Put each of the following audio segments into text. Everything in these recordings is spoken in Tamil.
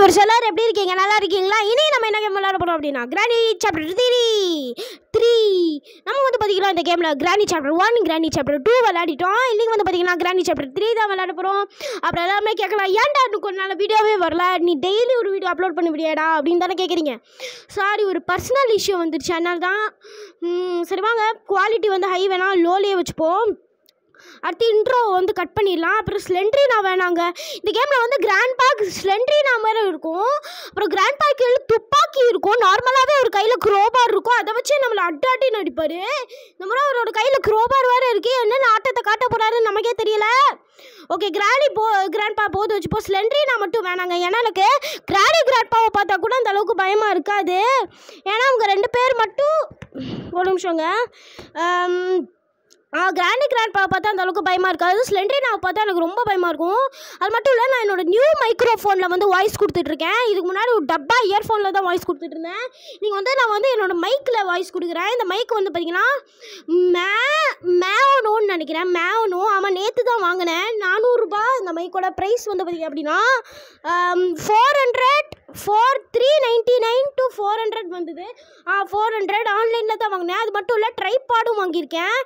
வியூவர்ஸ் எல்லாரும் எப்படி இருக்கீங்க நல்லா இருக்கீங்களா இனி நம்ம என்ன கேம் விளாட போகிறோம் அப்படின்னா கிராணி சாப்டர் த்ரீ த்ரீ நம்ம வந்து பார்த்திங்கன்னா இந்த கேமில் granny chapter one granny chapter two விளாடிட்டோம் இன்றைக்கி வந்து பார்த்திங்கன்னா கிராணி சாப்டர் த்ரீ தான் விளாட போகிறோம் அப்புறம் எல்லாமே கேட்கலாம் ஏன்டா இன்னும் கொஞ்ச நாள் வீடியோவே வரல நீ டெய்லி ஒரு வீடியோ அப்லோட் பண்ண முடியாடா அப்படின்னு தானே கேட்குறீங்க சாரி ஒரு பர்சனல் இஷ்யூ வந்துருச்சு அதனால தான் சரி வாங்க குவாலிட்டி வந்து ஹை வேணால் லோலேயே வச்சுப்போம் அடுத்து இன்ட்ரோ வந்து கட் பண்ணிடலாம் அப்புறம் ஸ்லெண்ட்ரினா வேணாங்க இந்த கேமில் வந்து கிராண்ட் பேக் ஸ்லெண்ட்ரினா மாதிரி இருக்கும் அப்புறம் கிராண்ட் பேக் கீழே துப்பாக்கி இருக்கும் நார்மலாகவே ஒரு கையில் குரோபார் இருக்கும் அதை வச்சு நம்மளை அட்டாட்டி நடிப்பார் இந்த மாதிரி அவரோட கையில் குரோபார் வேறு இருக்குது என்னென்ன ஆட்டத்தை காட்ட போகிறாருன்னு நமக்கே தெரியல ஓகே கிராடி போ பா போது வச்சுப்போ ஸ்லெண்ட்ரினா மட்டும் வேணாங்க ஏன்னா எனக்கு கிராடி கிராண்ட்பாவை பார்த்தா கூட அந்தளவுக்கு பயமாக இருக்காது ஏன்னா அவங்க ரெண்டு பேர் மட்டும் ஒரு நிமிஷங்க ஆ கிராண்டி கிராண்ட் பாப்பா பார்த்தா அந்த அளவுக்கு பயமாக இருக்குது அது நான் பார்த்தா எனக்கு ரொம்ப பயமாக இருக்கும் அது மட்டும் இல்லை நான் என்னோட நியூ மைக்ரோஃபோனில் வந்து வாய்ஸ் கொடுத்துட்ருக்கேன் இதுக்கு முன்னாடி ஒரு டப்பா இயர்ஃபோனில் தான் வாய்ஸ் கொடுத்துட்ருந்தேன் நீங்கள் வந்து நான் வந்து என்னோடய மைக்கில் வாய்ஸ் கொடுக்குறேன் இந்த மைக் வந்து பார்த்தீங்கன்னா மே மேவனோன்னு நினைக்கிறேன் மேவனோ ஆமாம் நேற்று தான் வாங்கினேன் நானூறுரூபா இந்த மைக்கோட ப்ரைஸ் வந்து பார்த்தீங்க அப்படின்னா four hundred four three ninety nine to four hundred வந்தது ஆ ஃபோர் ஹண்ட்ரட் ஆன்லைனில் தான் வாங்கினேன் அது மட்டும் இல்லை ட்ரைபாடும் வாங்கியிருக்கேன்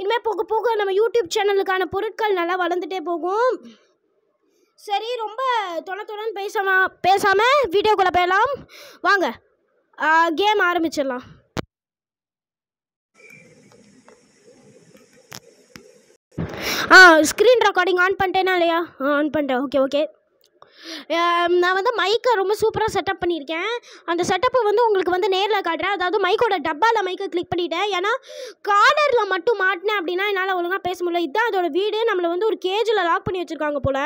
இனிமேல் போக போக நம்ம யூடியூப் சேனலுக்கான பொருட்கள் நல்லா வளர்ந்துட்டே போகும் சரி ரொம்ப தொலை தொலைன்னு பேசலாம் பேசாமல் வீடியோக்குள்ளே போயலாம் வாங்க கேம் ஆரம்பிச்சிடலாம் ஆ ஸ்க்ரீன் ரெக்கார்டிங் ஆன் பண்ணிட்டேனா இல்லையா ஆன் பண்ணிட்டேன் ஓகே ஓகே நான் வந்து மைக்கை ரொம்ப சூப்பராக செட்டப் பண்ணியிருக்கேன் அந்த செட்டப்பை வந்து உங்களுக்கு வந்து நேரில் காட்டுறேன் அதாவது மைக்கோட டப்பாவில் மைக்கை கிளிக் பண்ணிவிட்டேன் ஏன்னா காலரில் மட்டும் மாட்டினேன் அப்படின்னா என்னால் ஒழுங்காக பேச முடியல இதுதான் அதோட வீடு நம்மளை வந்து ஒரு கேஜில் லாக் பண்ணி வச்சுருக்காங்க போல்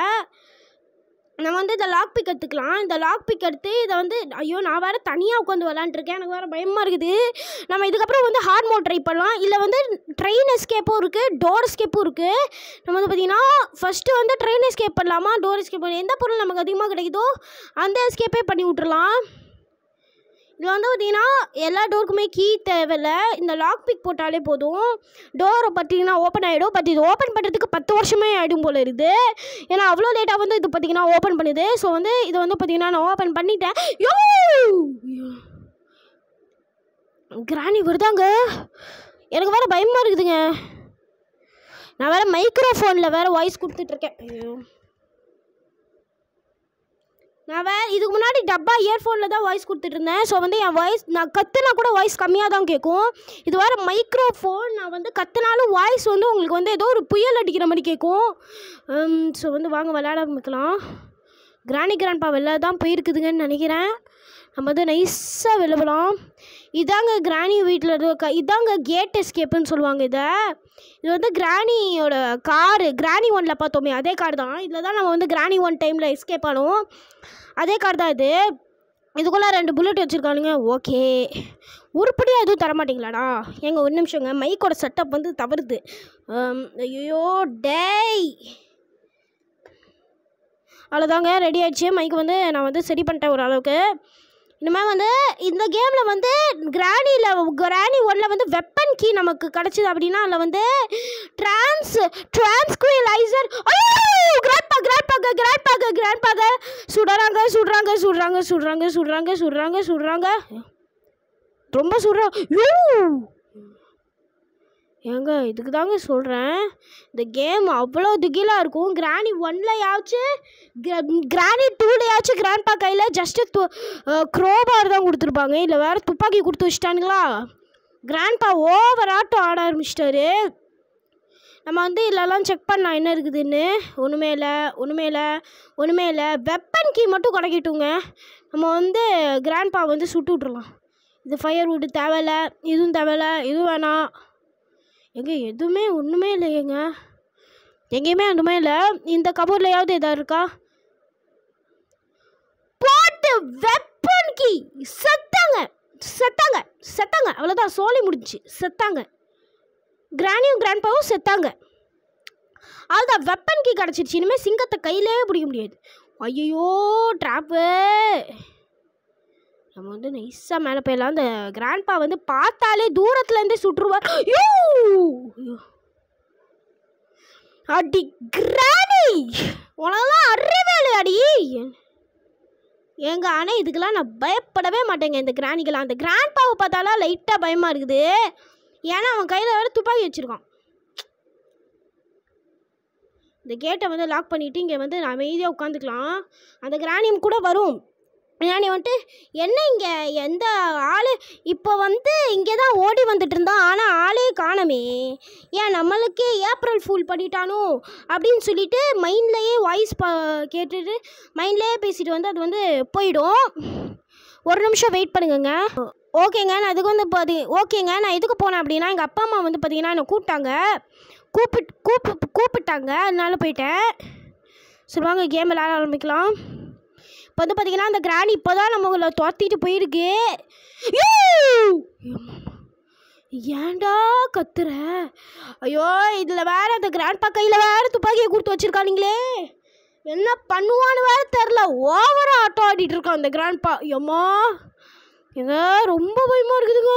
நம்ம வந்து இந்த லாக் பிக் எடுத்துக்கலாம் இந்த லாக் பிக் எடுத்து இதை வந்து ஐயோ நான் வேறு தனியாக உட்காந்து விளாண்டுருக்கேன் எனக்கு வேறு பயமாக இருக்குது நம்ம இதுக்கப்புறம் வந்து ஹார்ட் மோட் ட்ரை பண்ணலாம் இல்லை வந்து ட்ரெயின் எஸ்கேப்பும் இருக்குது டோர் எஸ்கேப்பும் இருக்குது நம்ம வந்து பார்த்திங்கன்னா ஃபஸ்ட்டு வந்து ட்ரெயின் எஸ்கேப் பண்ணலாமா டோர் எஸ்கேப் பண்ணலாம் எந்த பொருள் நமக்கு அதிகமாக கிடைக்குதோ அந்த எஸ்கேப்பே பண்ணி விட்றலாம் இது வந்து பார்த்தீங்கன்னா எல்லா டோருக்குமே கீ தேவையில்ல இந்த லாக் பிக் போட்டாலே போதும் டோரை பார்த்திங்கன்னா ஓப்பன் ஆகிடும் பட் இது ஓப்பன் பண்ணுறதுக்கு பத்து வருஷமே ஆகிடும் போல் இருக்குது ஏன்னா அவ்வளோ லேட்டாக வந்து இது பார்த்திங்கன்னா ஓப்பன் பண்ணுது ஸோ வந்து இது வந்து பார்த்திங்கன்னா நான் ஓப்பன் பண்ணிட்டேன் யோ கிராணி வருதாங்க எனக்கு வேறு பயமாக இருக்குதுங்க நான் வேறு மைக்ரோஃபோனில் வேறு வாய்ஸ் கொடுத்துட்ருக்கேன் ஐயோ நான் வே இதுக்கு முன்னாடி டப்பா இயர்ஃபோனில் தான் வாய்ஸ் கொடுத்துட்ருந்தேன் ஸோ வந்து என் வாய்ஸ் நான் கற்றுனா கூட வாய்ஸ் கம்மியாக தான் கேட்கும் இது வேறு மைக்ரோஃபோன் நான் வந்து கற்றுனாலும் வாய்ஸ் வந்து உங்களுக்கு வந்து ஏதோ ஒரு புயல் அடிக்கிற மாதிரி கேட்கும் ஸோ வந்து வாங்க விளையாட ஆரம்பிக்கலாம் கிராணி கிராண்ட்பா வெளில தான் போயிருக்குதுங்கன்னு நினைக்கிறேன் நம்ம வந்து நைஸாக விளையாடலாம் இதாங்க கிராணி வீட்டில் இருக்க இதாங்க கேட் எஸ்கேப்புன்னு சொல்லுவாங்க இதை இது வந்து கிராணியோட காரு கிராணி ஒனில் பார்த்தோமே அதே கார் தான் இதில் தான் நம்ம வந்து கிராணி ஒன் டைமில் எஸ்கேப் ஆனோம் அதே கார் தான் இது இதுக்குள்ளே ரெண்டு புல்லட் வச்சுருக்கானுங்க ஓகே உருப்படியாக எதுவும் தரமாட்டிங்களாடா எங்கள் ஒரு நிமிஷங்க மைக்கோட செட்டப் வந்து தவறுது ஐயோ டேய் அவ்வளோதாங்க ரெடி ஆயிடுச்சு மைக்கு வந்து நான் வந்து சரி பண்ணிட்டேன் ஓரளவுக்கு இனிமேல் வந்து இந்த கேமில் வந்து கிராணியில் கிராணி ஒன்றில் வந்து வெப்பன் கீ நமக்கு கிடச்சிது அப்படின்னா அதில் வந்து ட்ரான்ஸ் ட்ரான்ஸ்குலைசர் கிராண்ட்பா கிராண்ட்பாக கிராண்ட்பாக கிராண்ட்பாக சுடுறாங்க சுடுறாங்க சுடுறாங்க சுடுறாங்க சுடுறாங்க சுடுறாங்க சுடுறாங்க ரொம்ப சுடுறாங்க ஏங்க இதுக்கு தாங்க சொல்கிறேன் இந்த கேம் அவ்வளோ திகிலாக இருக்கும் கிராணி ஒன்லையாச்சும் கிராணி டூலையாச்சும் கிராண்ட்பா கையில் ஜஸ்ட்டு க்ரோபார் தான் கொடுத்துருப்பாங்க இல்லை வேறு துப்பாக்கி கொடுத்து வச்சிட்டானுங்களா கிராண்ட்பா ஓவர் ஆட்டம் ஆட ஆரம்பிச்சிட்டாரு நம்ம வந்து இல்லைலாம் செக் பண்ணலாம் என்ன இருக்குதுன்னு ஒன்றுமே இல்லை ஒன்றுமே இல்லை ஒன்றுமே இல்லை வெப்பன் கீ மட்டும் குறைக்கிட்டுங்க நம்ம வந்து கிராண்ட்பா வந்து சுட்டு விட்ருலாம் இது ஃபயர்வுட்டு தேவையில்லை இதுவும் தேவையில்லை இதுவும் வேணாம் எங்க எதுவுமே ஒன்றுமே இல்லையேங்க எங்கேயுமே ஒன்றுமே இல்லை இந்த கபூர்லையாவது எதாவது இருக்கா போட்டு வெப்பன் செத்தாங்க செத்தாங்க செத்தாங்க அவ்வளோதான் சோழி முடிஞ்சு செத்தாங்க கிராணியும் கிராண்ட்பாவும் செத்தாங்க அதுதான் வெப்பன் கீ கிடச்சிருச்சு இனிமேல் சிங்கத்தை கையிலே பிடிக்க முடியாது ஐயோ ட்ராப்பு நம்ம வந்து நைஸாக மேலே போயிடலாம் அந்த கிராண்ட்பா வந்து பார்த்தாலே தூரத்துலேருந்தே சுற்றுவார் யூ அடி கிராணி உனக்கெல்லாம் அறிவேலு அடி எங்கள் ஆனால் இதுக்கெல்லாம் நான் பயப்படவே மாட்டேங்க இந்த கிராணிக்கெல்லாம் அந்த கிராண்ட்பாவை பார்த்தாலாம் லைட்டாக பயமாக இருக்குது ஏன்னா அவன் கையில் வேறு துப்பாக்கி வச்சுருக்கான் இந்த கேட்டை வந்து லாக் பண்ணிவிட்டு இங்கே வந்து நான் அமைதியாக உட்காந்துக்கலாம் அந்த கிராணியம் கூட வரும் முன்னாடி வந்துட்டு என்ன இங்கே எந்த ஆள் இப்போ வந்து இங்கே தான் ஓடி வந்துட்டு இருந்தோம் ஆனால் ஆளே காணமே ஏன் நம்மளுக்கே ஏப்ரல் ஃபுல் பண்ணிட்டானோ அப்படின்னு சொல்லிட்டு மைண்ட்லேயே வாய்ஸ் ப கேட்டுட்டு மைண்ட்லேயே பேசிட்டு வந்து அது வந்து போயிடும் ஒரு நிமிஷம் வெயிட் பண்ணுங்கங்க ஓகேங்க நான் அதுக்கு வந்து பாதி ஓகேங்க நான் எதுக்கு போனேன் அப்படின்னா எங்கள் அப்பா அம்மா வந்து பார்த்திங்கன்னா என்னை கூப்பிட்டாங்க கூப்பிட்டு கூப்பிட்டு கூப்பிட்டாங்க அதனால போயிட்டேன் சொல்லுவாங்க கேம் விளாட ஆரம்பிக்கலாம் இப்போ வந்து பார்த்தீங்கன்னா அந்த கிராணி இப்போ தான் நம்மளை துரத்திட்டு போயிருக்கு ஏண்டா கத்துற ஐயோ இதில் வேற அந்த கிராண்ட் கையில் வேற துப்பாக்கியை கொடுத்து வச்சிருக்கானுங்களே என்ன பண்ணுவான்னு வேற தெரில ஓவராக ஆட்டோ ஆடிட்டுருக்கான் இருக்கான் அந்த கிராண்ட்பா எம்மா ஏதோ ரொம்ப பயமாக இருக்குதுங்க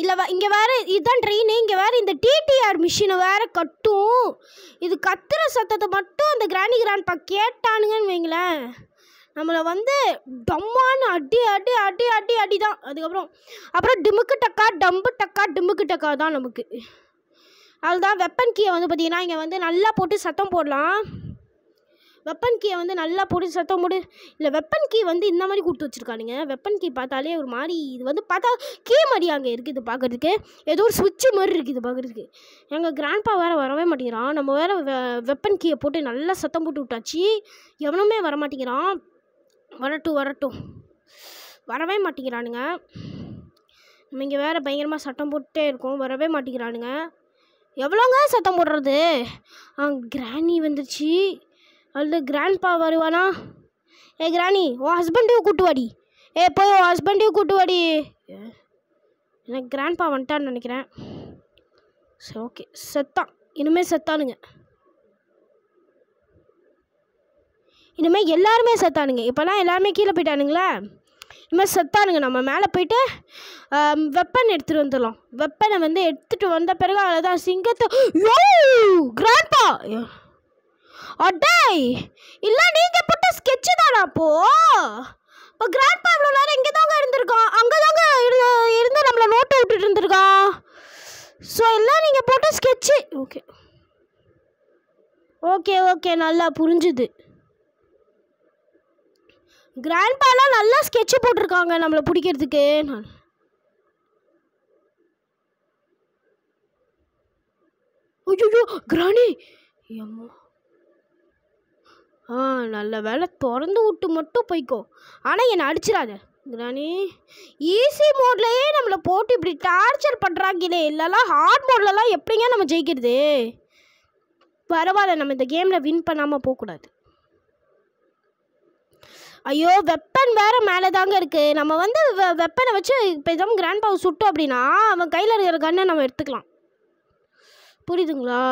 இல்லை இங்கே வேறு இதுதான் ட்ரெயின் இங்கே வேறு இந்த டிடிஆர் மிஷினை வேறு கட்டும் இது கத்துற சத்தத்தை மட்டும் அந்த கிராண்டி கிராண்ட்பா கேட்டானுங்கன்னு வைங்களேன் நம்மளை வந்து டம்மான்னு அடி அடி அடி அடி அடி தான் அதுக்கப்புறம் அப்புறம் டிமுக்கு டக்கா டம்பு டக்கா டிமுக்கு டக்கா தான் நமக்கு அதுதான் வெப்பன் கீயை வந்து பார்த்திங்கன்னா இங்கே வந்து நல்லா போட்டு சத்தம் போடலாம் வெப்பன் கீயை வந்து நல்லா போட்டு சத்தம் போடு இல்லை வெப்பன் கீ வந்து இந்த மாதிரி கொடுத்து வச்சுருக்கானுங்க வெப்பன் கீ பார்த்தாலே ஒரு மாதிரி இது வந்து பார்த்தா கீ மாதிரி அங்கே இருக்குது பார்க்குறதுக்கு ஏதோ ஒரு சுவிட்சு மாதிரி இருக்குது பார்க்குறதுக்கு எங்கள் கிராண்ட்பா வேறு வரவே மாட்டேங்கிறான் நம்ம வேறு வெப்பன் கீயை போட்டு நல்லா சத்தம் போட்டு விட்டாச்சு எவனுமே வர மாட்டேங்கிறான் வரட்டும் வரட்டும் வரவே மாட்டேங்கிறானுங்க நம்ம இங்கே வேறு பயங்கரமாக சட்டம் போட்டுட்டே இருக்கோம் வரவே மாட்டேங்கிறானுங்க எவ்வளோங்க சத்தம் போடுறது ஆ கிராணி வந்துருச்சு அல்லது கிராண்ட்பா வருவானா ஏ கிராணி உன் ஹஸ்பண்டையும் கூட்டுவாடி ஏ போய் உன் ஹஸ்பண்டையும் கூட்டுவாடி எனக்கு கிராண்ட்பா வந்துட்டான்னு நினைக்கிறேன் சரி ஓகே செத்தான் இனிமேல் செத்தானுங்க இனிமேல் எல்லாருமே செத்தானுங்க இப்போலாம் எல்லாருமே கீழே போயிட்டானுங்களே இனிமேல் செத்தானுங்க நம்ம மேலே போயிட்டு வெப்பன் எடுத்துகிட்டு வந்துடலாம் வெப்பனை வந்து எடுத்துகிட்டு வந்த பிறகு அவ்வளோதான் சிங்கத்தை யோ கிராண்ட்பா அடேய் இல்லை நீங்கள் போட்ட ஸ்கெட்சு தானா அப்போ இப்போ கிராண்ட்பா இவ்வளோ நேரம் இங்கே தாங்க இருந்திருக்கோம் அங்கே தாங்க இருந்து நம்மளை நோட்டை விட்டுட்டு இருந்திருக்கான் ஸோ எல்லாம் நீங்கள் போட்ட ஸ்கெட்சு ஓகே ஓகே ஓகே நல்லா புரிஞ்சுது கிராண்ட்பாலாம் நல்லா ஸ்கெட்சு போட்டிருக்காங்க நம்மளை பிடிக்கிறதுக்கு நான் ஐயோ கிராணி ஏம்மா ஆ நல்ல வேலை திறந்து விட்டு மட்டும் போய்க்கோ ஆனால் என்னை அடிச்சிடாத கிராணி ஈஸி மோட்லேயே நம்மளை போட்டு இப்படி டார்ச்சர் பண்ணுறாங்களே இல்லைலாம் ஹார்ட் மோட்லலாம் எப்படிங்க நம்ம ஜெயிக்கிறது பரவாயில்ல நம்ம இந்த கேமில் வின் பண்ணாமல் போகக்கூடாது ஐயோ வெப்பன் வேறு மேலே தாங்க இருக்குது நம்ம வந்து வெ வெப்பனை வச்சு இப்போ எதாவது கிராண்ட் பாவை சுட்டோம் அப்படின்னா அவன் கையில் இருக்கிற கண்ணை நம்ம எடுத்துக்கலாம் புரியுதுங்களா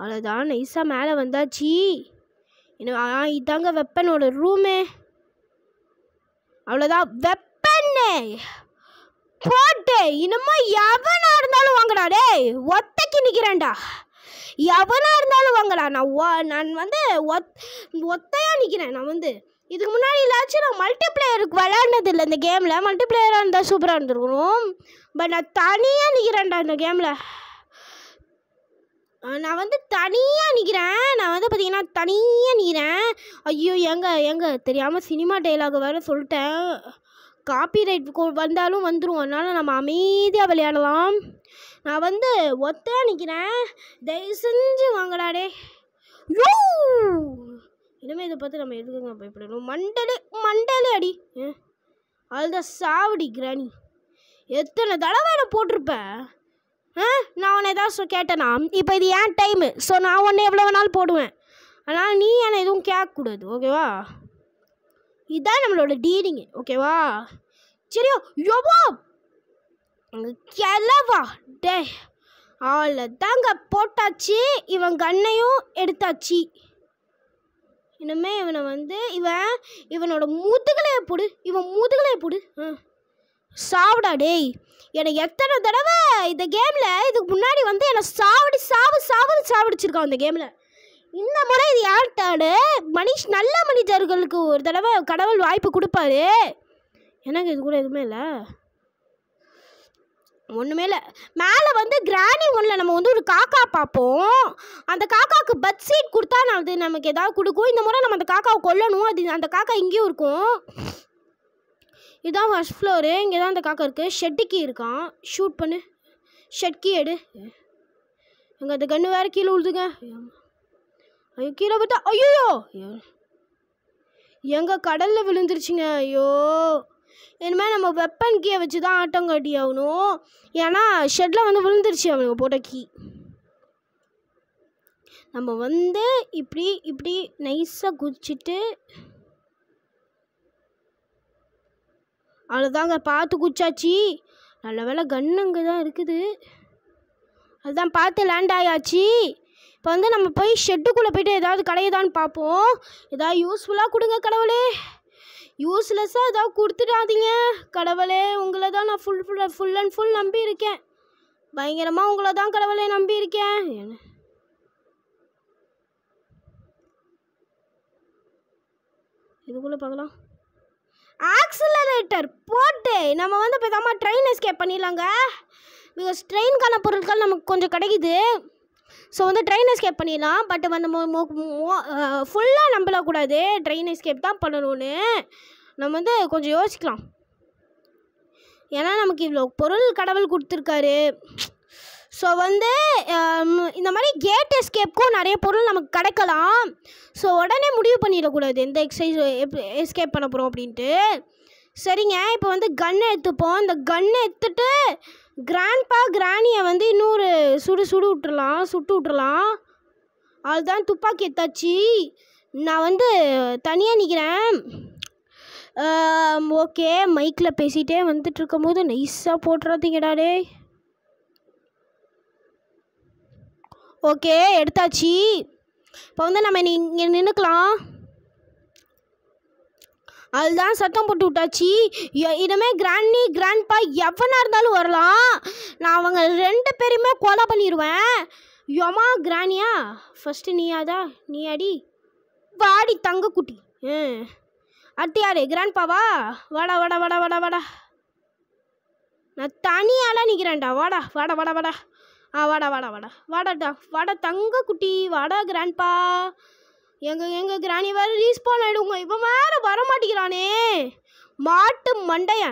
அவ்வளோதான் நைஸாக மேலே வந்தாச்சு இன்னும் இதாங்க வெப்பனோட ரூமு அவ்வளோதான் வெப்பன்னே போட்டு இனிமே எவனா இருந்தாலும் வாங்கடா டே ஒத்தைக்கு நிற்கிறேன்டா எவனா இருந்தாலும் வாங்கடா நான் நான் வந்து ஒத் ஒத்தையாக நிற்கிறேன் நான் வந்து இதுக்கு முன்னாடி இல்லாச்சும் நான் மல்டிப்ளேயருக்கு விளையாடினது இல்லை இந்த கேமில் மல்டிப்ளேயராக இருந்தால் சூப்பராக இருந்துருக்கணும் பட் நான் தனியாக நிற்கிறேன்டா இந்த கேமில் நான் வந்து தனியாக நிற்கிறேன் நான் வந்து பார்த்தீங்கன்னா தனியாக நிற்கிறேன் ஐயோ எங்க எங்க தெரியாமல் சினிமா டைலாக் வேறு சொல்லிட்டேன் காப்பி ரைட் வந்தாலும் வந்துடும் அதனால் நம்ம அமைதியாக விளையாடலாம் நான் வந்து ஒத்தையாக நிற்கிறேன் தயவு செஞ்சு வாங்கடாடே யூ இனிமேல் இதை பார்த்து நம்ம எதுக்குங்க பயப்படணும் மண்டலே மண்டலே அடி அதுதான் சாவடி கிராணி எத்தனை தடவை நான் போட்டிருப்பேன் நான் உன்னை ஸோ கேட்டேனா இப்போ இது ஏன் டைமு ஸோ நான் உன்னை எவ்வளோ வேணாலும் போடுவேன் ஆனால் நீ என்னை எதுவும் கேட்கக்கூடாது ஓகேவா இதுதான் நம்மளோட டீலிங்கு ஓகேவா சரியோ யோபோ கிளவா டே அவளை தாங்க போட்டாச்சு இவன் கண்ணையும் எடுத்தாச்சு இனிமே இவனை வந்து இவன் இவனோட முதுகலையை போடு இவன் முதுகலையை போடு ஆ சாவுடா டேய் என்னை எத்தனை தடவை இந்த கேமில் இதுக்கு முன்னாடி வந்து என்னை சாவடி சாவு சாவுன்னு சாவடிச்சிருக்கான் இந்த கேமில் இந்த முறை இது யார்ட்டாடு மனிஷ் நல்ல மனிதர்களுக்கு ஒரு தடவை கடவுள் வாய்ப்பு கொடுப்பாரு எனக்கு இது கூட எதுவுமே இல்லை ஒன்றுமே இல்லை மேலே வந்து கிராணி ஒன்றில் நம்ம வந்து ஒரு காக்கா பார்ப்போம் அந்த காக்காவுக்கு பட் சீட் கொடுத்தா நான் அது நமக்கு எதாவது கொடுக்கும் இந்த முறை நம்ம அந்த காக்காவை கொல்லணும் அது அந்த காக்கா இங்கேயும் இருக்கும் இதுதான் ஃபஸ்ட் ஃப்ளோரு இங்கே தான் அந்த காக்கா இருக்குது கீ இருக்கான் ஷூட் பண்ணு ஷெட் கீ எடு எங்கள் அந்த கன்று வேறு கீழே விழுதுங்க ஐயோ கீழே பார்த்தா ஐயோ எங்கள் கடலில் விழுந்துருச்சுங்க ஐயோ இனிமேல் நம்ம வெப்பன் கீயை வச்சு தான் ஆட்டம் காட்டி ஆகணும் ஏன்னா ஷெட்டில் வந்து விழுந்துருச்சு அவனுக்கு போட்ட கீ நம்ம வந்து இப்படி இப்படி நைஸாக குதிச்சுட்டு அவ்வளோதாங்க பார்த்து குச்சாச்சி நல்ல வேலை கன்று அங்கே தான் இருக்குது அதுதான் பார்த்து லேண்ட் ஆயாச்சு இப்போ வந்து நம்ம போய் ஷெட்டுக்குள்ளே போய்ட்டு ஏதாவது கிடையுதான்னு பார்ப்போம் ஏதாவது யூஸ்ஃபுல்லாக கொடுங்க கடவுளே யூஸ்லெஸ்ஸாக ஏதாவது கொடுத்துடாதீங்க கடவுளே உங்களை தான் நான் full full full and full நம்பி இருக்கேன் பயங்கரமாக உங்களை தான் கடவுளே நம்பி இருக்கேன் இதுக்குள்ளே பார்க்கலாம் ஆக்சிலரேட்டர் போட்டு நம்ம வந்து தான் ட்ரெயின் எஸ்கேப் பண்ணிடலாங்க பிகாஸ் ட்ரெயினுக்கான பொருட்கள் நமக்கு கொஞ்சம் கிடைக்குது ஸோ வந்து ட்ரெயின் எஸ்கேப் பண்ணிடலாம் பட் வந்து ஃபுல்லாக நம்பலக்கூடாது ட்ரெயின் எஸ்கேப் தான் பண்ணணும்னு நம்ம வந்து கொஞ்சம் யோசிக்கலாம் ஏன்னா நமக்கு இவ்வளோ பொருள் கடவுள் கொடுத்துருக்காரு ஸோ வந்து um, இந்த மாதிரி கேட் எஸ்கேப்க்கும் நிறைய பொருள் நமக்கு கிடைக்கலாம் ஸோ உடனே முடிவு பண்ணிடக்கூடாது எந்த எக்ஸசைஸ் எஸ்கேப் பண்ண போகிறோம் அப்படின்ட்டு சரிங்க இப்போ வந்து கன் எடுத்துப்போம் இந்த கன் எடுத்துட்டு கிராண்ட்பா கிராணியை வந்து இன்னொரு சுடு சுடு விட்டுடலாம் சுட்டு விட்டுறலாம் அதுதான் துப்பாக்கி எத்தாச்சு நான் வந்து தனியாக நிற்கிறேன் ஓகே மைக்கில் பேசிகிட்டே வந்துட்டு இருக்கும்போது நைஸாக போட்டுறாதீங்கடாடே டே ஓகே எடுத்தாச்சு இப்போ வந்து நம்ம இங்கே நின்றுக்கலாம் அதுதான் சத்தம் போட்டு விட்டாச்சு இனிமேல் கிராண்டி கிராண்ட்பா எவனாக இருந்தாலும் வரலாம் நான் அவங்க ரெண்டு பேருமே கொலை பண்ணிடுவேன் யோமா கிராணியா ஃபஸ்ட்டு நீயாதா நீ அடி வாடி தங்கக்குட்டி ம் அடுத்து யாரு கிராண்ட்பாவா வாடா வாடா வாடா வாடா வாடா நான் தனியாலாம் நிற்கிறேன்டா வாடா வாடா வாடா வாடா ஆ வாடா வாடா வாடா வாடாடா வாடா தங்க குட்டி வாடா கிராண்ட்பா எங்கள் எங்கள் கிராணி வேறு ரீஸ்பான் ஆகிடுங்க இவன் வேறு வர மாட்டேங்கிறானே மாட்டு மண்டைய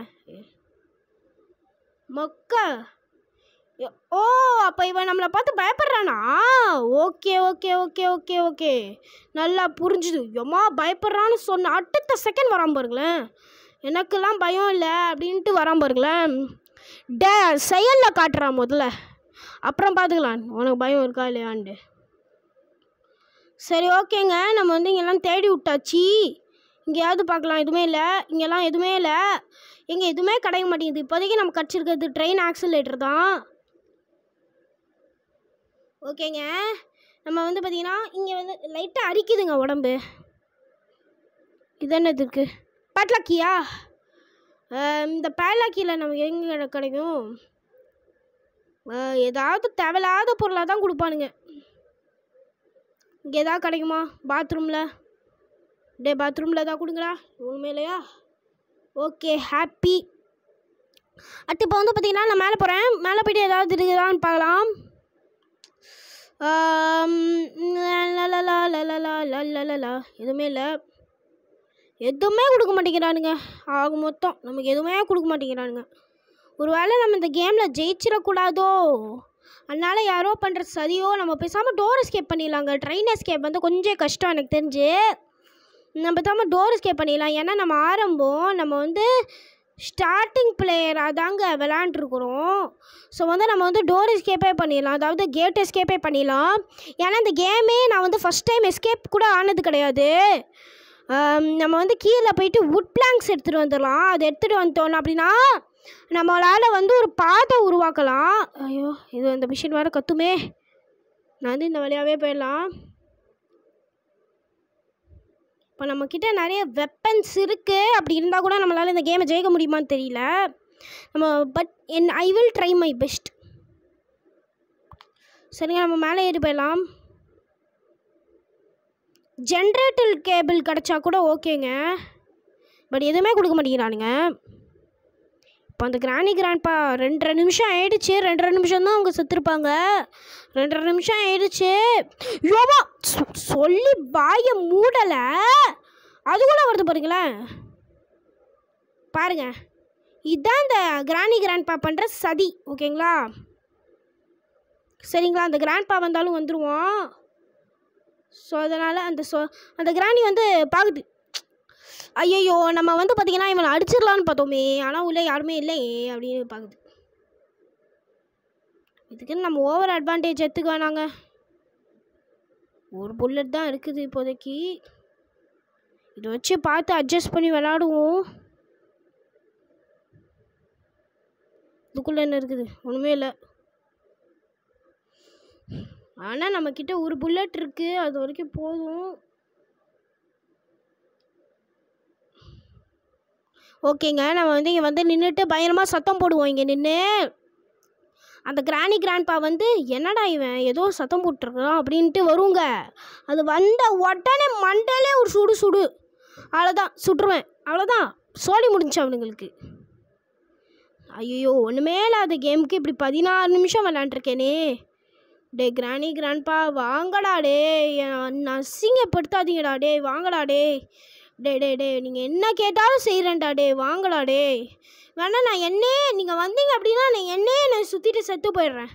மக்க ஓ அப்போ இவன் நம்மளை பார்த்து பயப்படுறானா okay okay okay okay okay நல்லா புரிஞ்சுது எம்மா பயப்படுறான்னு சொன்ன அடுத்த செகண்ட் வராமல் பாருங்களேன் எனக்கெல்லாம் பயம் இல்லை அப்படின்ட்டு வரான் பாருங்களேன் டே செயலில் காட்டுறான் முதல்ல அப்புறம் பார்த்துக்கலாம் உனக்கு பயம் இருக்கா இல்லையாண்டு சரி ஓகேங்க நம்ம வந்து இங்கெல்லாம் தேடி விட்டாச்சு இங்கேயாவது பார்க்கலாம் எதுவுமே இல்லை இங்கெல்லாம் எதுவுமே இல்லை இங்கே எதுவுமே கிடைக்க மாட்டேங்குது இப்போதைக்கு நம்ம கிடச்சிருக்கிறது ட்ரெயின் ஆக்சிலேட்டர் தான் ஓகேங்க நம்ம வந்து பார்த்திங்கன்னா இங்கே வந்து லைட்டாக அரிக்குதுங்க உடம்பு இது என்னது இருக்குது பேட்லாக்கியா இந்த பேட்லாக்கியில் நம்ம எங்கே கிடைக்கும் ஏதாவது தேவையில்லாத பொருளாக தான் கொடுப்பானுங்க இங்கே எதாவது கிடைக்குமா பாத்ரூமில் டே பாத்ரூமில் எதாவது கொடுங்களா இல்லையா ஓகே ஹாப்பி அடுத்து இப்போ வந்து பார்த்திங்கன்னா நான் மேலே போகிறேன் மேலே போய்ட்டு ஏதாவது இருக்குதான்னு பார்க்கலாம் எதுவுமே இல்லை எதுவுமே கொடுக்க மாட்டேங்கிறானுங்க ஆக மொத்தம் நமக்கு எதுவுமே கொடுக்க மாட்டேங்கிறானுங்க ஒருவேளை நம்ம இந்த கேமில் ஜெயிச்சிடக்கூடாதோ அதனால் யாரோ பண்ணுற சதியோ நம்ம பேசாமல் டோர் எஸ்கேப் பண்ணிடலாங்க ட்ரெயின் எஸ்கேப் வந்து கொஞ்சம் கஷ்டம் எனக்கு தெரிஞ்சு நம்ம பேசாமல் டோர் எஸ்கேப் பண்ணிடலாம் ஏன்னா நம்ம ஆரம்பம் நம்ம வந்து ஸ்டார்டிங் பிளேயராக தாங்க விளாண்டுருக்குறோம் ஸோ வந்து நம்ம வந்து டோர் எஸ்கேப்பே பண்ணிடலாம் அதாவது கேட் எஸ்கேப்பே பண்ணிடலாம் ஏன்னா இந்த கேமே நான் வந்து ஃபஸ்ட் டைம் எஸ்கேப் கூட ஆனது கிடையாது நம்ம வந்து கீழே போயிட்டு வுட் பிளாங்க்ஸ் எடுத்துகிட்டு வந்துடலாம் அதை எடுத்துகிட்டு வந்துட்டோம் அப்படின்னா நம்மளால் வந்து ஒரு பாதை உருவாக்கலாம் ஐயோ இது இந்த மிஷின் வேறு கத்துமே நான் வந்து இந்த வழியாகவே போயிடலாம் இப்போ நம்மக்கிட்ட நிறைய வெப்பன்ஸ் இருக்குது அப்படி இருந்தால் கூட நம்மளால் இந்த கேமை ஜெயிக்க முடியுமான்னு தெரியல நம்ம பட் என் I will try my best சரிங்க நம்ம மேலே ஏறி போயிடலாம் ஜென்ரேட்டர் கேபிள் கிடச்சா கூட ஓகேங்க பட் எதுவுமே கொடுக்க மாட்டேங்கிறானுங்க இப்போ அந்த கிராணி கிராண்ட்பா ரெண்டரை நிமிஷம் ஆயிடுச்சு ரெண்டரை நிமிஷம் தான் அவங்க செத்துருப்பாங்க ரெண்டரை நிமிஷம் ஆயிடுச்சு யோவா சொல்லி பாய மூடலை அது கூட வருது பாருங்களேன் பாருங்க இதுதான் இந்த கிராணி கிராண்ட்பா பண்ணுற சதி ஓகேங்களா சரிங்களா அந்த கிராண்ட்பா வந்தாலும் வந்துடுவோம் ஸோ அதனால் அந்த சொ அந்த கிராணி வந்து பார்க்குது ஐயையோ நம்ம வந்து பார்த்திங்கன்னா இவனை அடிச்சிடலான்னு பார்த்தோமே ஆனால் உள்ளே யாருமே இல்லையே அப்படின்னு பார்க்குது இதுக்குன்னு நம்ம ஓவர் அட்வான்டேஜ் எடுத்துக்க வேணாங்க ஒரு புல்லட் தான் இருக்குது இப்போதைக்கு இதை வச்சு பார்த்து அட்ஜஸ்ட் பண்ணி விளாடுவோம் இதுக்குள்ளே என்ன இருக்குது ஒன்றுமே இல்லை ஆனால் நம்மக்கிட்ட ஒரு புல்லட் இருக்குது அது வரைக்கும் போதும் ஓகேங்க நம்ம வந்து இங்கே வந்து நின்றுட்டு பயங்கரமாக சத்தம் போடுவோம் இங்கே நின்று அந்த கிராணி கிராண்ட்பா வந்து என்னடா இவன் ஏதோ சத்தம் போட்டுருக்கான் அப்படின்ட்டு வருங்க அது வந்த உடனே மண்டலே ஒரு சுடு சுடு அவ்வளோதான் சுட்டுருவேன் அவ்வளோதான் சோழி முடிஞ்சு அவனுங்களுக்கு ஐயோ ஒன்றுமே இல்லாத கேமுக்கு இப்படி பதினாறு நிமிஷம் விளாண்டுருக்கேனே டே கிராணி கிராண்ட்பா வாங்கடா டே நசிங்கப்படுத்தாதீங்கடா டே வாங்கடா டே டே டே டே நீங்கள் என்ன கேட்டாலும் செய்கிறேன்டா டே வாங்கடா டே வேணா நான் என்னே நீங்கள் வந்தீங்க அப்படின்னா நான் என்னே நான் சுற்றிட்டு செத்து போயிடுறேன்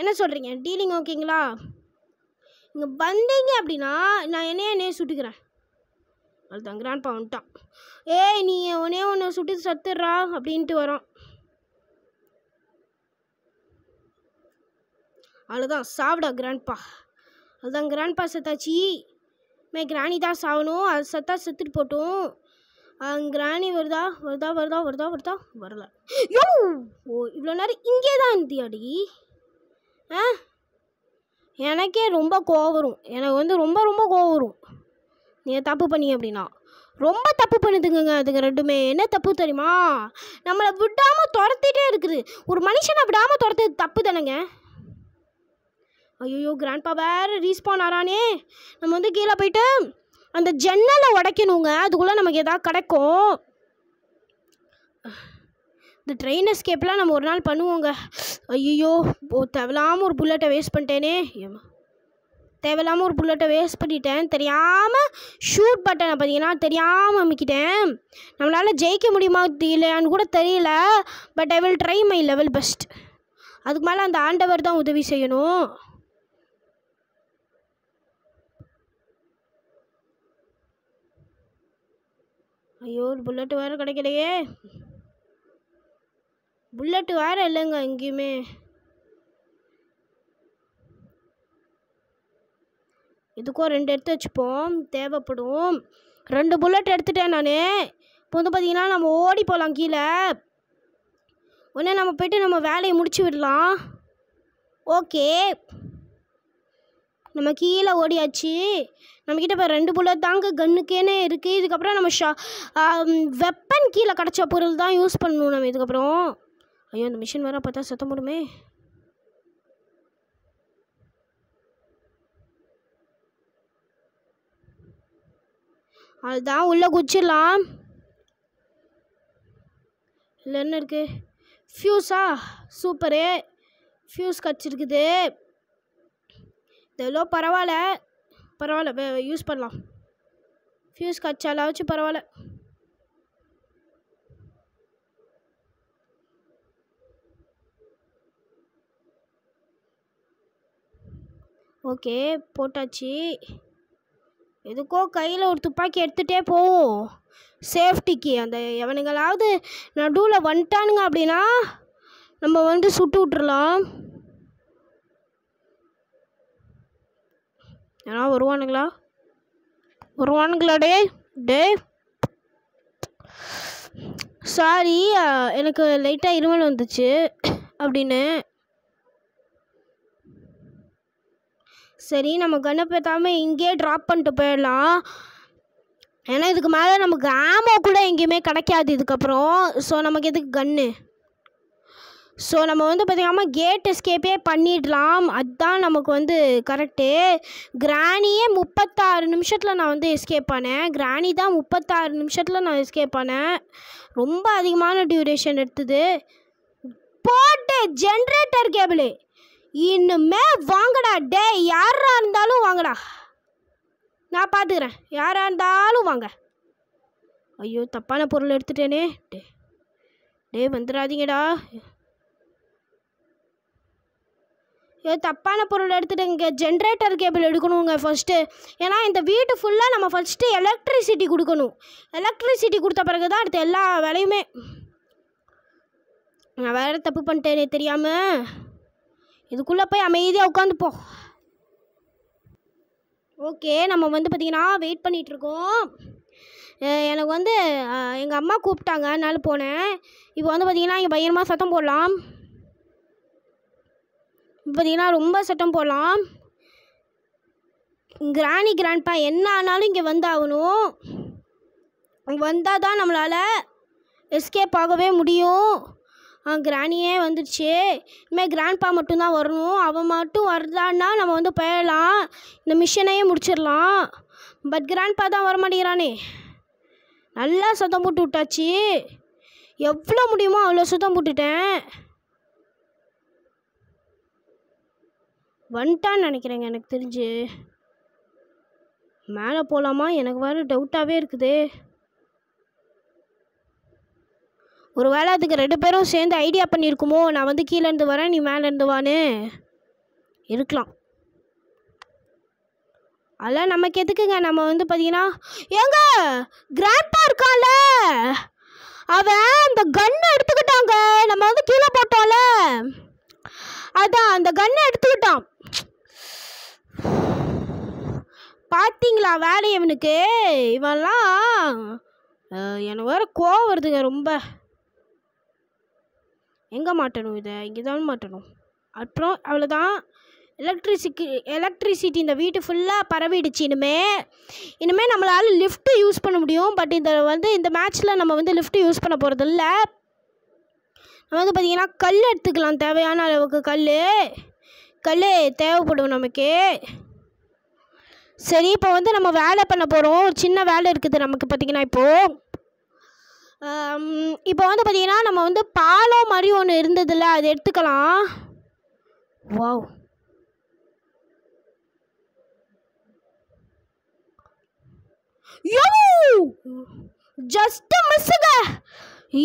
என்ன சொல்கிறீங்க டீலிங் ஓகேங்களா நீங்கள் வந்தீங்க அப்படின்னா நான் என்னையே என்னையே சுட்டுக்கிறேன் அதுதான் கிராண்ட் வந்துட்டான் ஏய் நீ உனே ஒன்று சுட்டு சத்துடுறா அப்படின்ட்டு வரோம் அவ்வளோதான் சாப்பிடா கிராண்ட்பா அதுதான் கிராண்ட்பா செத்தாச்சி மே கிராணி தான் சாகணும் அது சத்தா செத்துட்டு போட்டோம் கிராணி வருதா வருதா வருதா வருதா வருதா வரல யோ ஓ இவ்வளோ நேரம் இங்கே தான் இருந்தியாடி ஆ எனக்கே ரொம்ப கோவம் வரும் எனக்கு வந்து ரொம்ப ரொம்ப கோவம் வரும் நீங்கள் தப்பு பண்ணி அப்படின்னா ரொம்ப தப்பு பண்ணுதுங்க அதுங்க ரெண்டுமே என்ன தப்பு தெரியுமா நம்மளை விடாமல் துரத்திட்டே இருக்குது ஒரு மனுஷனை விடாமல் துரத்து தப்பு தானேங்க ஐயோ கிராண்ட்பா வேறு ரீஸ்பான் ஆறானே நம்ம வந்து கீழே போயிட்டு அந்த ஜன்னலை உடைக்கணுங்க அதுக்குள்ளே நமக்கு எதாவது கிடைக்கும் இந்த ட்ரெயின் எஸ்கேப்லாம் நம்ம ஒரு நாள் பண்ணுவோங்க ஐயோ தேவையில்லாமல் ஒரு புல்லட்டை வேஸ்ட் பண்ணிட்டேனே ஏமா தேவையில்லாமல் ஒரு புல்லட்டை வேஸ்ட் பண்ணிட்டேன் தெரியாமல் ஷூட் பட்டனை பார்த்தீங்கன்னா தெரியாமல் அமைக்கிட்டேன் நம்மளால் ஜெயிக்க முடியுமா இல்லையான்னு கூட தெரியல but I will try my level best அதுக்கு மேலே அந்த ஆண்டவர் தான் உதவி செய்யணும் ஐயோ ஒரு புல்லட்டு வேறு கிடைக்கலையே புல்லட்டு வேறு இல்லைங்க எங்கேயுமே இதுக்கும் ரெண்டு எடுத்து வச்சுப்போம் தேவைப்படும் ரெண்டு புல்லட் எடுத்துட்டேன் நான் இப்போ வந்து பார்த்திங்கன்னா நம்ம ஓடி போகலாம் கீழே உடனே நம்ம போய்ட்டு நம்ம வேலையை முடிச்சு விடலாம் ஓகே நம்ம கீழே ஓடியாச்சு நம்மக்கிட்ட இப்போ ரெண்டு புல்லட் தாங்க கன்னுக்கேனே இருக்குது இதுக்கப்புறம் நம்ம ஷா வெப்பன் கீழே கிடச்ச பொருள் தான் யூஸ் பண்ணணும் நம்ம இதுக்கப்புறம் ஐயோ அந்த மிஷின் வர பார்த்தா சத்தம் போடுமே அதுதான் உள்ளே குச்சிடலாம் இல்லை என்ன இருக்குது ஃப்யூஸா சூப்பரு ஃப்யூஸ் கிடச்சிருக்குது ஏதோ பரவாயில்ல பரவாயில்ல யூஸ் பண்ணலாம் ஃப்யூஸ் கச்சாலாச்சும் பரவாயில்ல ஓகே போட்டாச்சு எதுக்கோ கையில் ஒரு துப்பாக்கி எடுத்துகிட்டே போவோம் சேஃப்டிக்கு அந்த எவனுங்களாவது நடுவில் வந்துட்டானுங்க அப்படின்னா நம்ம வந்து சுட்டு விட்ருலாம் ஏன்னா வருவானுங்களா வருவானுங்களா டே டே சாரி எனக்கு லைட்டாக இருமல் வந்துச்சு அப்படின்னு சரி நம்ம கண்ணை பேத்தாமல் இங்கேயே ட்ராப் பண்ணிட்டு போயிடலாம் ஏன்னா இதுக்கு மேலே நமக்கு ஆமோ கூட எங்கேயுமே கிடைக்காது இதுக்கப்புறம் ஸோ நமக்கு எதுக்கு கன்று ஸோ நம்ம வந்து பார்த்திங்கன்னா கேட் எஸ்கேப்பே பண்ணிடலாம் அதுதான் நமக்கு வந்து கரெக்டு கிராணியே முப்பத்தாறு நிமிஷத்தில் நான் வந்து எஸ்கேப் பண்ணேன் கிராணி தான் முப்பத்தாறு நிமிஷத்தில் நான் எஸ்கேப் பண்ணேன் ரொம்ப அதிகமான டியூரேஷன் எடுத்தது போட்டு ஜென்ரேட்டர் கேபிள் இன்னுமே வாங்கடா டே யாராக இருந்தாலும் வாங்கடா நான் பார்த்துக்கிறேன் யாராக இருந்தாலும் வாங்க ஐயோ தப்பான பொருள் எடுத்துட்டேனே டே டே வந்துடாதீங்கடா ஏதோ தப்பான பொருள் எடுத்துகிட்டு இங்கே ஜென்ரேட்டர் கேபிள் எடுக்கணுங்க ஃபஸ்ட்டு ஏன்னா இந்த வீட்டு ஃபுல்லாக நம்ம ஃபஸ்ட்டு எலக்ட்ரிசிட்டி கொடுக்கணும் எலக்ட்ரிசிட்டி கொடுத்த பிறகு தான் அடுத்த எல்லா வேலையுமே நான் வேறு தப்பு பண்ணிட்டேனே தெரியாமல் இதுக்குள்ளே போய் அமைதியாக உட்காந்துப்போம் ஓகே நம்ம வந்து பார்த்திங்கன்னா வெயிட் பண்ணிகிட்ருக்கோம் எனக்கு வந்து எங்கள் அம்மா கூப்பிட்டாங்க அதனால போனேன் இப்போ வந்து பார்த்திங்கன்னா இங்கே பயங்கரமாக சத்தம் போடலாம் பார்த்தீங்கன்னா ரொம்ப சட்டம் போடலாம் கிராணி கிராண்ட்பா என்ன ஆனாலும் இங்கே வந்தாகணும் வந்தால் தான் நம்மளால் எஸ்கேப் ஆகவே முடியும் கிராணியே வந்துடுச்சு இனிமேல் கிராண்ட்பா மட்டும்தான் வரணும் அவன் மட்டும் வர்றான்னா நம்ம வந்து போயிடலாம் இந்த மிஷினையே முடிச்சிடலாம் பட் கிராண்ட்பா தான் வரமாட்டேங்கிறானே நல்லா சுத்தம் போட்டு விட்டாச்சு எவ்வளோ முடியுமோ அவ்வளோ சுத்தம் போட்டுட்டேன் வந்துட்டான்னு நினைக்கிறேங்க எனக்கு தெரிஞ்சு மேலே போகலாமா எனக்கு வேறு டவுட்டாகவே இருக்குது ஒரு வேளை அதுக்கு ரெண்டு பேரும் சேர்ந்து ஐடியா பண்ணியிருக்குமோ நான் வந்து கீழேருந்து வரேன் நீ மேலேருந்து வான்னு இருக்கலாம் அதெல்லாம் நமக்கு எதுக்குங்க நம்ம வந்து பார்த்தீங்கன்னா ஏங்க கிராண்ட்பா இருக்கான்ல அவன் அந்த கன்னு எடுத்துக்கிட்டாங்க நம்ம வந்து கீழே போட்டோம்ல அதான் அந்த கன்னை எடுத்துக்கிட்டான் பார்த்தீங்களா வேலை இவனுக்கு இவெல்லாம் எனக்கு வேறு கோவம் வருதுங்க ரொம்ப எங்கே மாட்டணும் இதை இங்கே தான் மாட்டணும் அப்புறம் அவ்வளோதான் எலக்ட்ரிசிக்கு எலக்ட்ரிசிட்டி இந்த வீட்டு ஃபுல்லாக பரவிடுச்சு இனிமே இனிமேல் நம்மளால் லிஃப்ட்டு யூஸ் பண்ண முடியும் பட் இந்த வந்து இந்த மேட்ச்சில் நம்ம வந்து லிஃப்ட்டு யூஸ் பண்ண போகிறது இல்லை நம்ம வந்து பார்த்திங்கன்னா கல் எடுத்துக்கலாம் தேவையான அளவுக்கு கல் கல் தேவைப்படும் நமக்கு சரி இப்போ வந்து நம்ம வேலை பண்ண போகிறோம் ஒரு சின்ன வேலை இருக்குது நமக்கு பார்த்திங்கன்னா இப்போது இப்போ வந்து பார்த்திங்கன்னா நம்ம வந்து பாலம் மாதிரி ஒன்று இருந்ததில்ல அது எடுத்துக்கலாம் வாவ் யோ ஜஸ்ட் மிஸ்ஸுங்க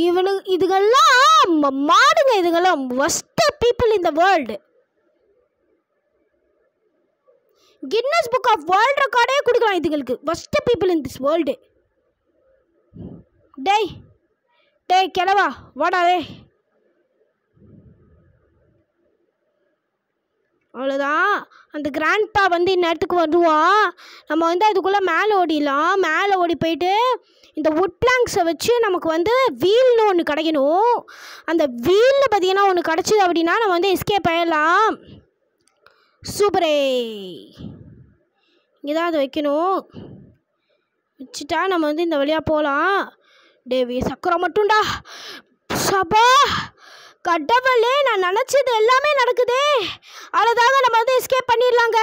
இவனு இதுகெல்லாம் மாடுங்க இதுகெல்லாம் worst people in the world Guinness book of world ரெக்கார்டே கொடுக்கலாம் இதுங்களுக்கு worst people in this world டேய் டேய் கிளவா வாடாவே அவ்வளோதான் அந்த கிராண்ட்பா வந்து இந்நேரத்துக்கு வருவான் நம்ம வந்து அதுக்குள்ளே மேலே ஓடிடலாம் மேலே ஓடி போயிட்டு இந்த வுட் பிளாங்க்ஸை வச்சு நமக்கு வந்து வீல்னு ஒன்று கிடைக்கணும் அந்த வீல்னு பார்த்திங்கன்னா ஒன்று கிடச்சிது அப்படின்னா நம்ம வந்து எஸ்கேப் ஆயிடலாம் சூப்பரே இங்கே தான் அதை வைக்கணும் வச்சுட்டா நம்ம வந்து இந்த வழியாக போகலாம் டேவி சக்கரம் மட்டும்டா சபா கடவுளே நான் நினச்சது எல்லாமே நடக்குதே தாங்க நம்ம வந்து எஸ்கேப் பண்ணிடலாங்க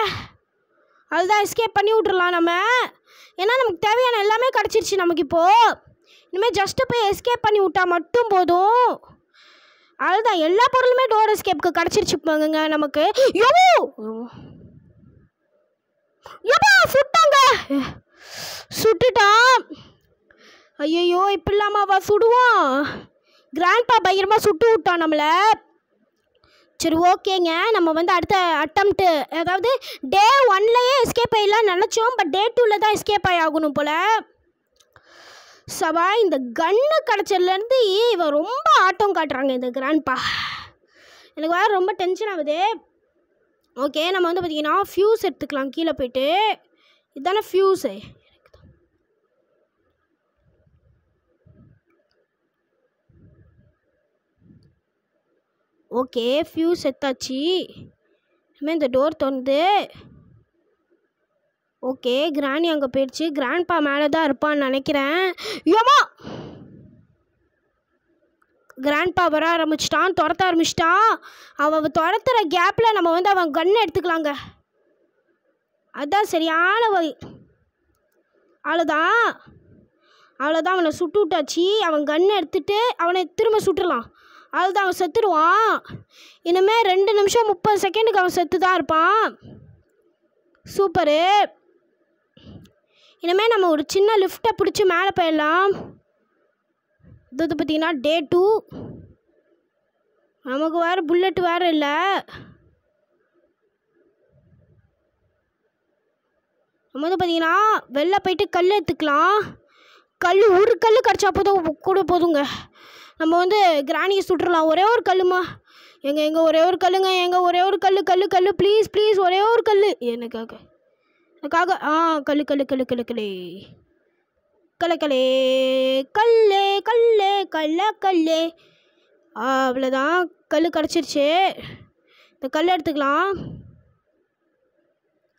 அதுதான் எஸ்கேப் பண்ணி விட்றலாம் நம்ம ஏன்னா நமக்கு தேவையான எல்லாமே கிடச்சிருச்சு நமக்கு இப்போது இனிமேல் ஜஸ்ட்டு போய் எஸ்கேப் பண்ணி விட்டால் மட்டும் போதும் அதுதான் எல்லா பொருளுமே டோர் எஸ்கேப்புக்கு கிடச்சிருச்சு போங்க நமக்கு சுட்டாங்க சுட்டுட்டான் ஐயோ இப்படி இல்லாமாவா சுடுவோம் கிராண்ட் பா பயிரமாக சுட்டு விட்டான் நம்மளை சரி ஓகேங்க நம்ம வந்து அடுத்த அட்டம்ப்ட்டு அதாவது டே ஒன்லேயே எஸ்கேப் ஆகிடலாம் நினச்சோம் பட் டே டூவில் தான் எஸ்கேப் ஆகி ஆகணும் போல் சவா இந்த கண்ணு கடைச்சல்லேருந்து இவன் ரொம்ப ஆட்டம் காட்டுறாங்க இந்த கிராண்ட்பா எனக்கு வேறு ரொம்ப டென்ஷன் ஆகுது ஓகே நம்ம வந்து பார்த்திங்கன்னா ஃப்யூஸ் எடுத்துக்கலாம் கீழே போய்ட்டு இதுதானே ஃப்யூஸு ஓகே ஃபியூ செத்தாச்சு இனிமேல் இந்த டோர் திறந்து ஓகே கிராணி அங்கே போயிடுச்சு கிராண்ட்பா மேலே தான் இருப்பான்னு நினைக்கிறேன் யோமா கிராண்ட்பா வர ஆரம்பிச்சிட்டான் துரத்த ஆரம்பிச்சிட்டான் அவன் துரத்துற கேப்பில் நம்ம வந்து அவன் கண்ணை எடுத்துக்கலாங்க அதுதான் சரியான வழி அவ்வளோதான் அவ்வளோதான் அவனை சுட்டு விட்டாச்சு அவன் கண்ணை எடுத்துகிட்டு அவனை திரும்ப சுட்டுடலாம் அதுதான் அவன் செத்துடுவான் இனிமேல் ரெண்டு நிமிஷம் முப்பது செகண்டுக்கு அவன் செத்து தான் இருப்பான் சூப்பரு இனிமேல் நம்ம ஒரு சின்ன லிஃப்டை பிடிச்சி மேலே போயிடலாம் இது பார்த்திங்கன்னா டே டூ நமக்கு வேறு புல்லட் வேறு இல்லை நம்ம வந்து பார்த்தீங்கன்னா வெளில போயிட்டு கல் எடுத்துக்கலாம் கல் ஒரு கல் கிடச்சா போதும் கூட போதுங்க நம்ம வந்து கிராணியை சுட்டுடலாம் ஒரே ஒரு கல்லுமா எங்கள் எங்கள் ஒரே ஒரு கல்லுங்க எங்கள் ஒரே ஒரு கல் கல் கல் ப்ளீஸ் ப்ளீஸ் ஒரே ஒரு கல் எனக்காக எனக்காக ஆ கல் கல் கல் கல் கலே கலக்கலே கல்லே கல்லே கல்ல கல்லே அவ்வளோதான் கல் கிடச்சிருச்சு இந்த கல் எடுத்துக்கலாம்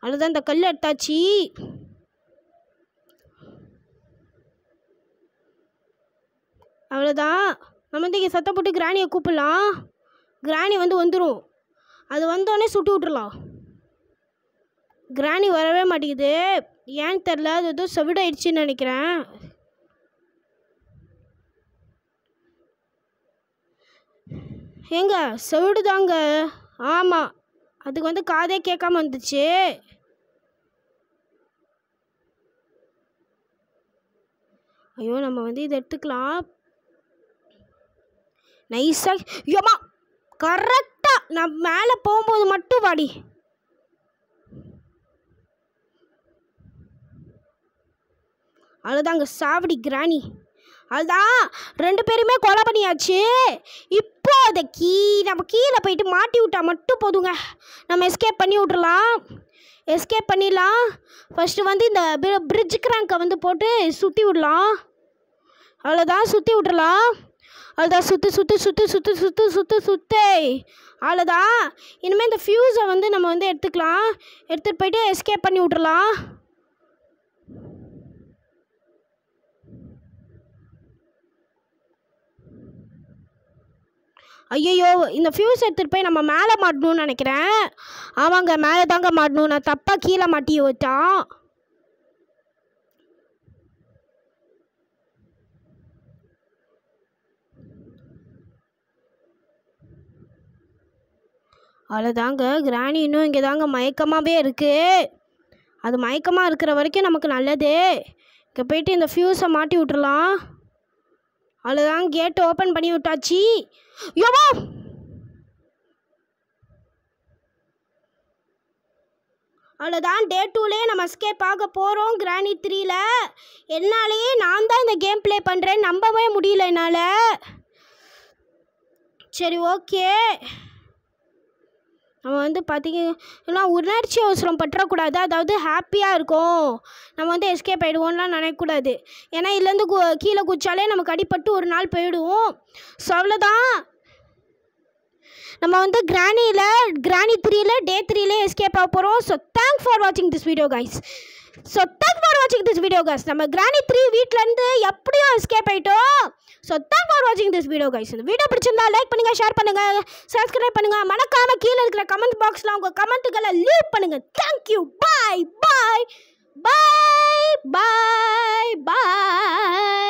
அவ்வளோதான் இந்த கல் எடுத்தாச்சு அவ்வளோதான் நம்ம வந்து இங்கே சத்தம் போட்டு கிராணியை கூப்பிடலாம் கிராணி வந்து வந்துடும் அது வந்தோடனே சுட்டு விட்டுடலாம் கிராணி வரவே மாட்டேங்குது ஏன்னு தெரில அது எதுவும் செவிடாயிடுச்சுன்னு நினைக்கிறேன் ஏங்க செவிடு தாங்க ஆமாம் அதுக்கு வந்து காதே கேட்காம வந்துச்சு ஐயோ நம்ம வந்து இதை எடுத்துக்கலாம் நைஸாக யோமா கரெக்டாக நான் மேலே போகும்போது மட்டும் வாடி அழுதாங்க சாவடி கிராணி அதுதான் ரெண்டு பேருமே கொலை பண்ணியாச்சு இப்போ அதை கீ நம்ம கீழே போயிட்டு மாட்டி விட்டால் மட்டும் போதுங்க நம்ம எஸ்கேப் பண்ணி விட்றலாம் எஸ்கேப் பண்ணிடலாம் ஃபஸ்ட்டு வந்து இந்த பிரிட்ஜ் கிராங்கை வந்து போட்டு சுற்றி விடலாம் அவ்வளோதான் சுற்றி விட்றலாம் அதுதான் சுற்று சுற்று சுற்று சுற்று சுற்று சுற்று சுற்று அவ்வளோதான் இனிமேல் இந்த ஃப்யூஸை வந்து நம்ம வந்து எடுத்துக்கலாம் எடுத்துகிட்டு போயிட்டு எஸ்கேப் பண்ணி விட்றலாம் ஐயையோ இந்த ஃப்யூஸ் எடுத்துகிட்டு போய் நம்ம மேலே மாட்டணும்னு நினைக்கிறேன் ஆமாங்க மேலே தாங்க மாட்டணும் நான் தப்பாக கீழே மாட்டி வச்சான் அவ்வளோதாங்க கிராணி இன்னும் இங்கே தாங்க மயக்கமாகவே இருக்குது அது மயக்கமாக இருக்கிற வரைக்கும் நமக்கு நல்லது இங்கே போயிட்டு இந்த ஃப்யூஸை மாட்டி விட்டுறலாம் அவ்வளோதாங்க கேட்டு ஓப்பன் பண்ணி விட்டாச்சு யோவோ அவ்வளோதான் டே டூலே நம்ம ஸ்கேப் ஆக போகிறோம் கிராணி த்ரீல என்னாலேயே நான் தான் இந்த கேம் ப்ளே பண்ணுறேன் நம்பவே முடியல என்னால் சரி ஓகே நம்ம வந்து பார்த்திங்கன்னா உணர்ச்சி அவசரம் பற்றக்கூடாது அதாவது ஹாப்பியாக இருக்கும் நம்ம வந்து எஸ்கேப் ஆகிடுவோம்லாம் நினைக்கக்கூடாது ஏன்னா இதுலேருந்து கு கீழே குச்சாலே நமக்கு அடிப்பட்டு ஒரு நாள் போயிடுவோம் ஸோ அவ்வளோதான் நம்ம வந்து கிராணியில் கிராணி த்ரீயில் டே த்ரீலே எஸ்கேப் ஆக போகிறோம் ஸோ தேங்க்ஸ் ஃபார் வாட்சிங் this video guys so thank for வாட்சிங் திஸ் வீடியோ கைஸ் நம்ம கிராணி த்ரீ வீட்டிலேருந்து எப்படியோ எஸ்கேப் ஆகிட்டோம் ஸோ தேங்க் ஃபார் வாட்சிங் திஸ் வீடியோ கைஸ் இந்த வீடியோ பிடிச்சிருந்தா லைக் பண்ணுங்கள் ஷேர் பண்ணுங்கள் சப்ஸ்கிரைப் பண்ணுங்கள் மறக்காமல் கீழே இருக்கிற கமெண்ட் பாக்ஸில் உங்கள் கமெண்ட்டுகளை லீவ் பண்ணுங்கள் தேங்க்யூ பாய் பாய் பாய் பாய் பாய்